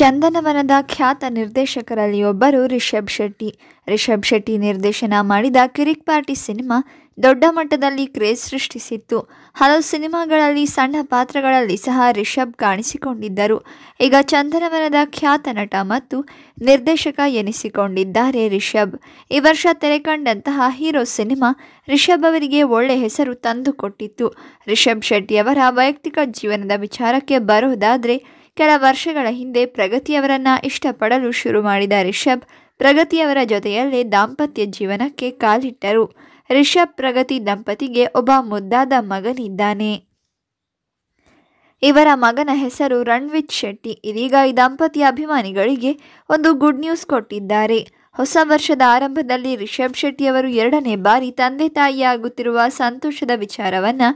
ಚಂದನವನದ ಖ್ಯಾತ ನಿರ್ದೇಶಕರಲ್ಲಿ ಒಬ್ಬರು ರಿಷಬ್ ಶೆಟ್ಟಿ ರಿಷಬ್ ಶೆಟ್ಟಿ ನಿರ್ದೇಶನ ಮಾಡಿದ ಕಿರಿಕ್ ಪಾರ್ಟಿ ಸಿನಿಮಾ ದೊಡ್ಡ ಮಟ್ಟದಲ್ಲಿ ಕ್ರೇಜ್ ಸೃಷ್ಟಿಸಿತ್ತು ಹಲವು ಸಿನಿಮಾಗಳಲ್ಲಿ ಸಣ್ಣ ಪಾತ್ರಗಳಲ್ಲಿ ಸಹ ರಿಷಬ್ ಕಾಣಿಸಿಕೊಂಡಿದ್ದರು ಈಗ ಚಂದನವನದ ಖ್ಯಾತ ನಟ ಮತ್ತು ನಿರ್ದೇಶಕ ಎನಿಸಿಕೊಂಡಿದ್ದಾರೆ ರಿಷಬ್ ಈ ವರ್ಷ ತೆರೆಕಂಡಂತಹ ಹೀರೋ ಸಿನಿಮಾ ರಿಷಬ್ ಅವರಿಗೆ ಒಳ್ಳೆ ಹೆಸರು ತಂದುಕೊಟ್ಟಿತ್ತು ರಿಷಬ್ ಅವರ ವೈಯಕ್ತಿಕ ಜೀವನದ ವಿಚಾರಕ್ಕೆ ಬರೋದಾದರೆ ಕೆಲ ವರ್ಷಗಳ ಹಿಂದೆ ಪ್ರಗತಿಯವರನ್ನ ಇಷ್ಟಪಡಲು ಶುರು ಮಾಡಿದ ರಿಷಬ್ ಪ್ರಗತಿಯವರ ಜೊತೆಯಲ್ಲೇ ದಾಂಪತ್ಯ ಜೀವನಕ್ಕೆ ಕಾಲಿಟ್ಟರು ರಿಷಬ್ ಪ್ರಗತಿ ದಂಪತಿಗೆ ಒಬ್ಬ ಮುದ್ದಾದ ಮಗನಿದ್ದಾನೆ ಇವರ ಮಗನ ಹೆಸರು ರಣ್ವಿತ್ ಶೆಟ್ಟಿ ಇದೀಗ ಈ ದಂಪತಿಯ ಅಭಿಮಾನಿಗಳಿಗೆ ಒಂದು ಗುಡ್ ನ್ಯೂಸ್ ಕೊಟ್ಟಿದ್ದಾರೆ ಹೊಸ ವರ್ಷದ ಆರಂಭದಲ್ಲಿ ರಿಷಬ್ ಶೆಟ್ಟಿಯವರು ಎರಡನೇ ಬಾರಿ ತಂದೆ ತಾಯಿಯಾಗುತ್ತಿರುವ ಸಂತೋಷದ ವಿಚಾರವನ್ನು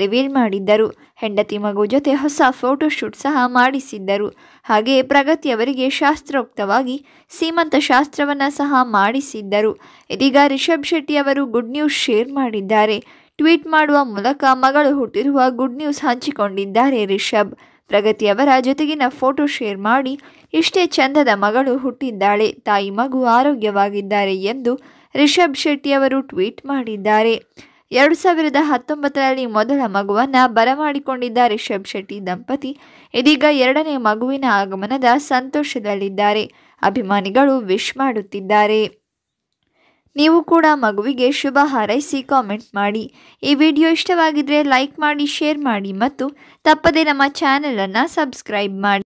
ರಿವೀಲ್ ಮಾಡಿದ್ದರು ಹೆಂಡತಿ ಮಗು ಜೊತೆ ಹೊಸ ಫೋಟೋಶೂಟ್ ಸಹ ಮಾಡಿಸಿದ್ದರು ಹಾಗೆಯೇ ಪ್ರಗತಿಯವರಿಗೆ ಶಾಸ್ತ್ರೋಕ್ತವಾಗಿ ಸೀಮಂತ ಶಾಸ್ತ್ರವನ್ನು ಸಹ ಮಾಡಿಸಿದ್ದರು ಇದೀಗ ರಿಷಬ್ ಶೆಟ್ಟಿಯವರು ಗುಡ್ ನ್ಯೂಸ್ ಶೇರ್ ಮಾಡಿದ್ದಾರೆ ಟ್ವೀಟ್ ಮಾಡುವ ಮೂಲಕ ಮಗಳು ಹುಟ್ಟಿರುವ ಗುಡ್ ನ್ಯೂಸ್ ಹಂಚಿಕೊಂಡಿದ್ದಾರೆ ರಿಷಬ್ ಪ್ರಗತಿಯವರ ಜೊತೆಗಿನ ಫೋಟೋ ಶೇರ್ ಮಾಡಿ ಇಷ್ಟೇ ಚಂದದ ಮಗಳು ಹುಟ್ಟಿದ್ದಾಳೆ ತಾಯಿ ಮಗು ಆರೋಗ್ಯವಾಗಿದ್ದಾರೆ ಎಂದು ರಿಷಬ್ ಶೆಟ್ಟಿಯವರು ಟ್ವೀಟ್ ಮಾಡಿದ್ದಾರೆ ಎರಡು ಸಾವಿರದ ಹತ್ತೊಂಬತ್ತರಲ್ಲಿ ಮೊದಲ ಮಗುವನ್ನು ಬರಮಾಡಿಕೊಂಡಿದ್ದ ರಿಷಬ್ ಶೆಟ್ಟಿ ದಂಪತಿ ಇದೀಗ ಎರಡನೇ ಮಗುವಿನ ಆಗಮನದ ಸಂತೋಷದಲ್ಲಿದ್ದಾರೆ ಅಭಿಮಾನಿಗಳು ವಿಶ್ ಮಾಡುತ್ತಿದ್ದಾರೆ ನೀವು ಕೂಡ ಮಗುವಿಗೆ ಶುಭ ಹಾರೈಸಿ ಕಾಮೆಂಟ್ ಮಾಡಿ ಈ ವಿಡಿಯೋ ಇಷ್ಟವಾಗಿದ್ದರೆ ಲೈಕ್ ಮಾಡಿ ಶೇರ್ ಮಾಡಿ ಮತ್ತು ತಪ್ಪದೇ ನಮ್ಮ ಚಾನಲನ್ನು ಸಬ್ಸ್ಕ್ರೈಬ್ ಮಾಡಿ